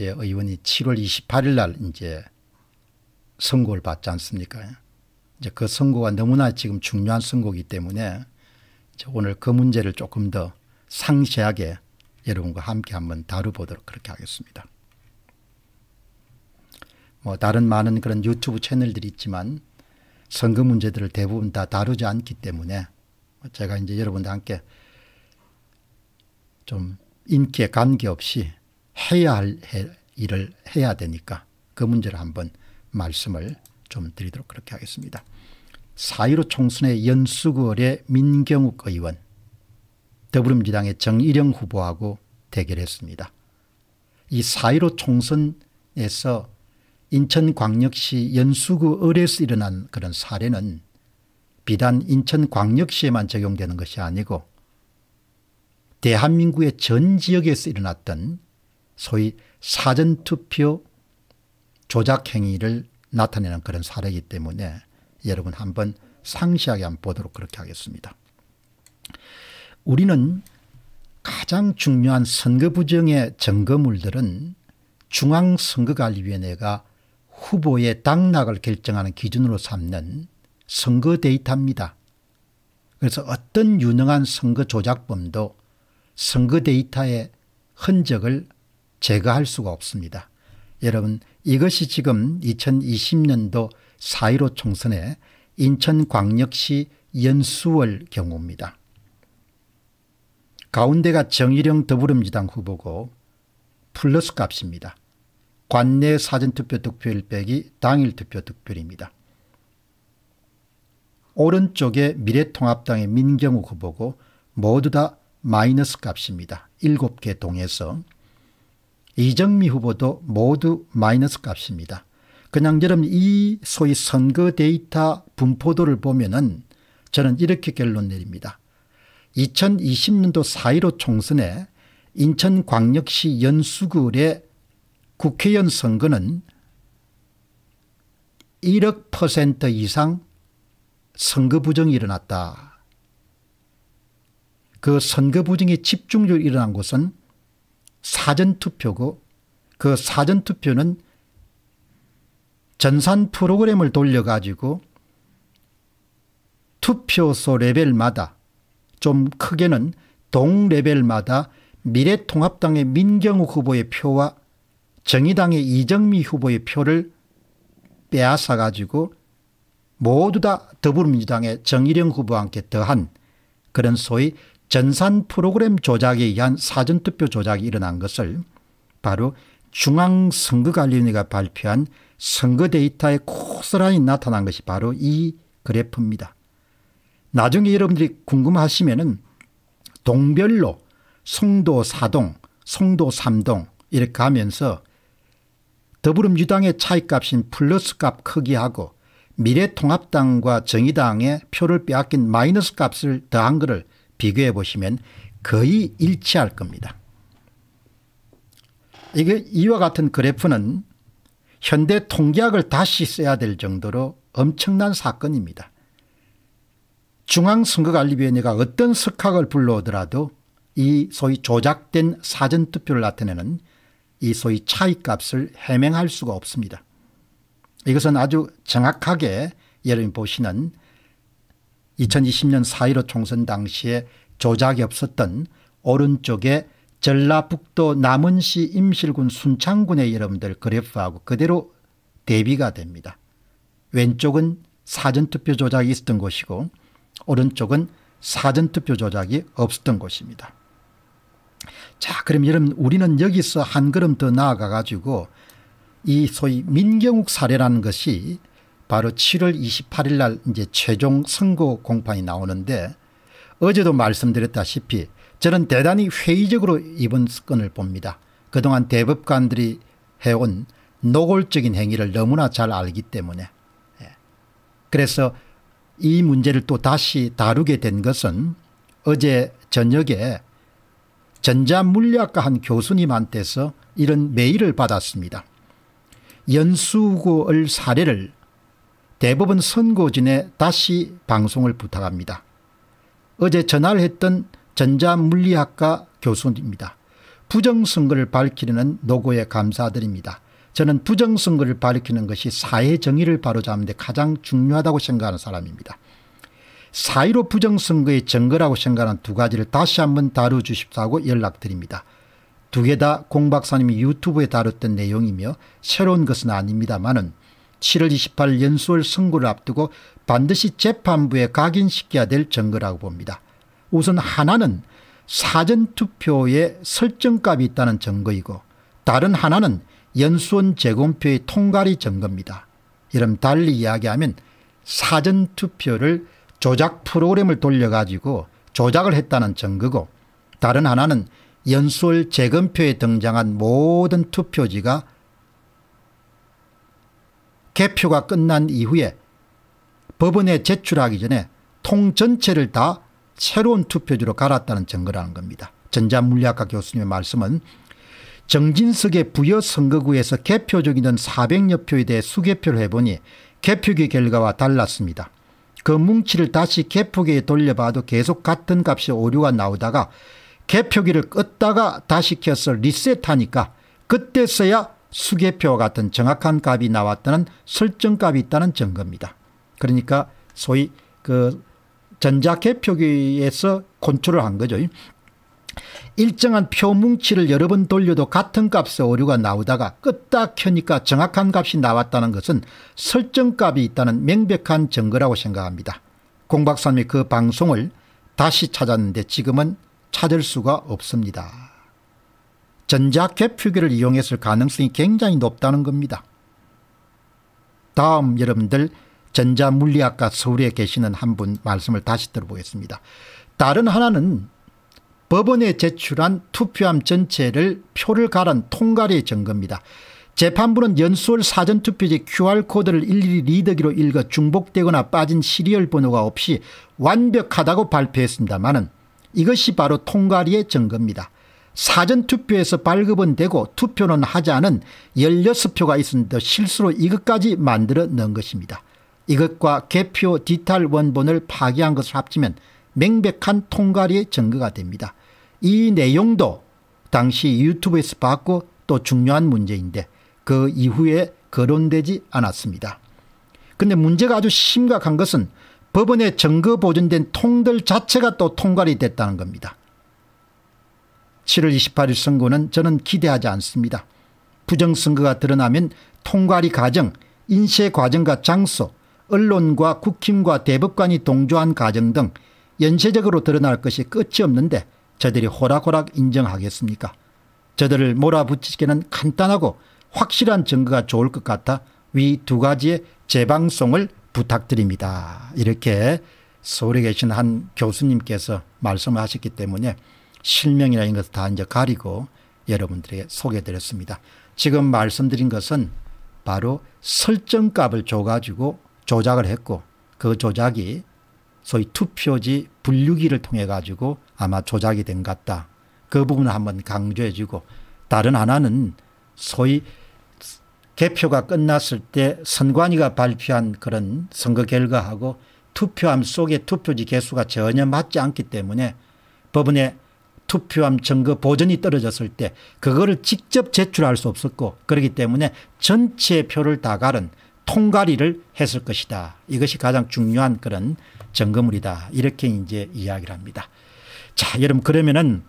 이제 의원이 7월 28일 날 이제 선고를 받지 않습니까? 이제 그 선고가 너무나 지금 중요한 선고이기 때문에 오늘 그 문제를 조금 더 상세하게 여러분과 함께 한번 다뤄보도록 그렇게 하겠습니다. 뭐 다른 많은 그런 유튜브 채널들이 있지만 선거 문제들을 대부분 다 다루지 않기 때문에 뭐 제가 이제 여러분과 함께 좀 인기에 관계없이 해야 할 일을 해야 되니까 그 문제를 한번 말씀을 좀 드리도록 그렇게 하겠습니다. 4.15 총선의 연수구월에 민경욱 의원 더불어민주당의 정일영 후보하고 대결했습니다. 이 4.15 총선에서 인천광역시 연수구 을에서 일어난 그런 사례는 비단 인천광역시에만 적용되는 것이 아니고 대한민국의 전 지역에서 일어났던 소위 사전투표 조작행위를 나타내는 그런 사례이기 때문에 여러분 한번 상시하게 한번 보도록 그렇게 하겠습니다. 우리는 가장 중요한 선거 부정의 증거물들은 중앙선거관리위원회가 후보의 당락을 결정하는 기준으로 삼는 선거 데이터입니다. 그래서 어떤 유능한 선거 조작범도 선거 데이터의 흔적을 제거할 수가 없습니다. 여러분 이것이 지금 2020년도 4.15 총선에 인천광역시 연수월 경우입니다. 가운데가 정일영 더불어민주당 후보고 플러스 값입니다. 관내 사전투표 득표율 빼기 당일 투표 득표율입니다. 오른쪽에 미래통합당의 민경욱 후보고 모두 다 마이너스 값입니다. 7개 동에서 이정미 후보도 모두 마이너스 값입니다. 그냥 여러분 이 소위 선거 데이터 분포도를 보면은 저는 이렇게 결론 내립니다. 2020년도 4.15 총선에 인천광역시 연수구의 국회의원 선거는 1억 퍼센트 이상 선거 부정이 일어났다. 그 선거 부정의 집중적으로 일어난 곳은 사전투표고 그 사전투표는 전산 프로그램을 돌려가지고 투표소 레벨마다 좀 크게는 동레벨마다 미래통합당의 민경욱 후보의 표와 정의당의 이정미 후보의 표를 빼앗아 가지고 모두 다 더불어민주당의 정일영 후보와 함께 더한 그런 소위 전산 프로그램 조작에 의한 사전투표 조작이 일어난 것을 바로 중앙선거관리위원회가 발표한 선거 데이터에 고스란히 나타난 것이 바로 이 그래프입니다. 나중에 여러분들이 궁금하시면은 동별로 송도 4동, 송도 3동 이렇게 가면서 더불어민주당의 차이값인 플러스값 크기하고 미래통합당과 정의당의 표를 빼앗긴 마이너스값을 더한 것을 비교해 보시면 거의 일치할 겁니다. 이게 이와 같은 그래프는 현대 통계학을 다시 써야 될 정도로 엄청난 사건입니다. 중앙선거관리위원회가 어떤 석학을 불러오더라도 이 소위 조작된 사전투표를 나타내는 이 소위 차이값을 해명할 수가 없습니다. 이것은 아주 정확하게 여러분 보시는 2020년 4.15 총선 당시에 조작이 없었던 오른쪽에 전라북도 남원시 임실군 순창군의 여러분들 그래프하고 그대로 대비가 됩니다. 왼쪽은 사전투표 조작이 있었던 곳이고 오른쪽은 사전투표 조작이 없었던 곳입니다. 자 그럼 여러분 우리는 여기서 한 걸음 더 나아가 가지고 이 소위 민경욱 사례라는 것이 바로 7월 28일 날 이제 최종 선거 공판이 나오는데 어제도 말씀드렸다시피 저는 대단히 회의적으로 이번 건을 봅니다. 그동안 대법관들이 해온 노골적인 행위를 너무나 잘 알기 때문에 예. 그래서 이 문제를 또 다시 다루게 된 것은 어제 저녁에 전자물리학과 한 교수님한테서 이런 메일을 받았습니다. 연수구의 사례를 대법원 선고진에 다시 방송을 부탁합니다. 어제 전화를 했던 전자물리학과 교수입니다. 부정선거를 밝히려는 노고에 감사드립니다. 저는 부정선거를 밝히는 것이 사회 정의를 바로잡는 데 가장 중요하다고 생각하는 사람입니다. 사의로 부정선거의 증거라고 생각하는 두 가지를 다시 한번 다뤄주십사고 연락드립니다. 두 개 다 공박사님이 유튜브에 다뤘던 내용이며 새로운 것은 아닙니다만은 7월 28일 연수월 선고를 앞두고 반드시 재판부에 각인시켜야 될 증거라고 봅니다. 우선 하나는 사전투표에 설정값이 있다는 증거이고 다른 하나는 연수원 재검표의 통갈이 증거입니다. 이름 달리 이야기하면 사전투표를 조작 프로그램을 돌려가지고 조작을 했다는 증거고 다른 하나는 연수월 재검표에 등장한 모든 투표지가 개표가 끝난 이후에 법원에 제출하기 전에 통 전체를 다 새로운 투표지로 갈았다는 증거라는 겁니다. 전자물리학과 교수님의 말씀은 정진석의 부여 선거구에서 개표적인 400여 표에 대해 수개표를 해보니 개표기 결과와 달랐습니다. 그 뭉치를 다시 개표기에 돌려봐도 계속 같은 값이 오류가 나오다가 개표기를 껐다가 다시 켰서 리셋하니까 그때서야 수계표 같은 정확한 값이 나왔다는 설정값이 있다는 증거입니다. 그러니까 소위 그 전자개표기에서 곤출을 한 거죠. 일정한 표뭉치를 여러 번 돌려도 같은 값의 오류가 나오다가 끄딱 켜니까 정확한 값이 나왔다는 것은 설정값이 있다는 명백한 증거라고 생각합니다. 공박사님이 그 방송을 다시 찾았는데 지금은 찾을 수가 없습니다. 전자개표기를 이용했을 가능성이 굉장히 높다는 겁니다. 다음 여러분들 전자물리학과 서울에 계시는 한 분 말씀을 다시 들어보겠습니다. 다른 하나는 법원에 제출한 투표함 전체를 표를 갈은 통갈이 점검입니다. 재판부는 연수월 사전투표지 QR코드를 일일이 리더기로 읽어 중복되거나 빠진 시리얼 번호가 없이 완벽하다고 발표했습니다만 이것이 바로 통갈이의 증거입니다. 사전투표에서 발급은 되고 투표는 하지 않은 16표가 있었는 실수로 이것까지 만들어 넣은 것입니다. 이것과 개표 디탈 원본을 파기한 것을 합치면 명백한 통갈이의 증거가 됩니다. 이 내용도 당시 유튜브에서 봤고 또 중요한 문제인데 그 이후에 거론되지 않았습니다. 근데 문제가 아주 심각한 것은 법원에 증거 보존된 통들 자체가 또 통갈이 됐다는 겁니다. 7월 28일 선거는 저는 기대하지 않습니다. 부정선거가 드러나면 통과리 과정, 인쇄 과정과 장소, 언론과 국힘과 대법관이 동조한 과정 등 연쇄적으로 드러날 것이 끝이 없는데 저들이 호락호락 인정하겠습니까? 저들을 몰아붙이기는 간단하고 확실한 증거가 좋을 것 같아 위 두 가지의 재방송을 부탁드립니다. 이렇게 서울에 계신 한 교수님께서 말씀하셨기 때문에 실명이라는 것을 다 이제 가리고 여러분들에게 소개드렸습니다. 해 지금 말씀드린 것은 바로 설정값을 줘가지고 조작을 했고 그 조작이 소위 투표지 분류기를 통해 가지고 아마 조작이 된 것 같다. 그 부분을 한번 강조해 주고 다른 하나는 소위 개표가 끝났을 때 선관위가 발표한 그런 선거 결과하고 투표함 속의 투표지 개수가 전혀 맞지 않기 때문에 법원에 투표함 증거 보전이 떨어졌을 때 그거를 직접 제출할 수 없었고 그렇기 때문에 전체 표를 다 가른 통과리를 했을 것이다. 이것이 가장 중요한 그런 증거물이다 이렇게 이제 이야기를 합니다. 자, 여러분 그러면은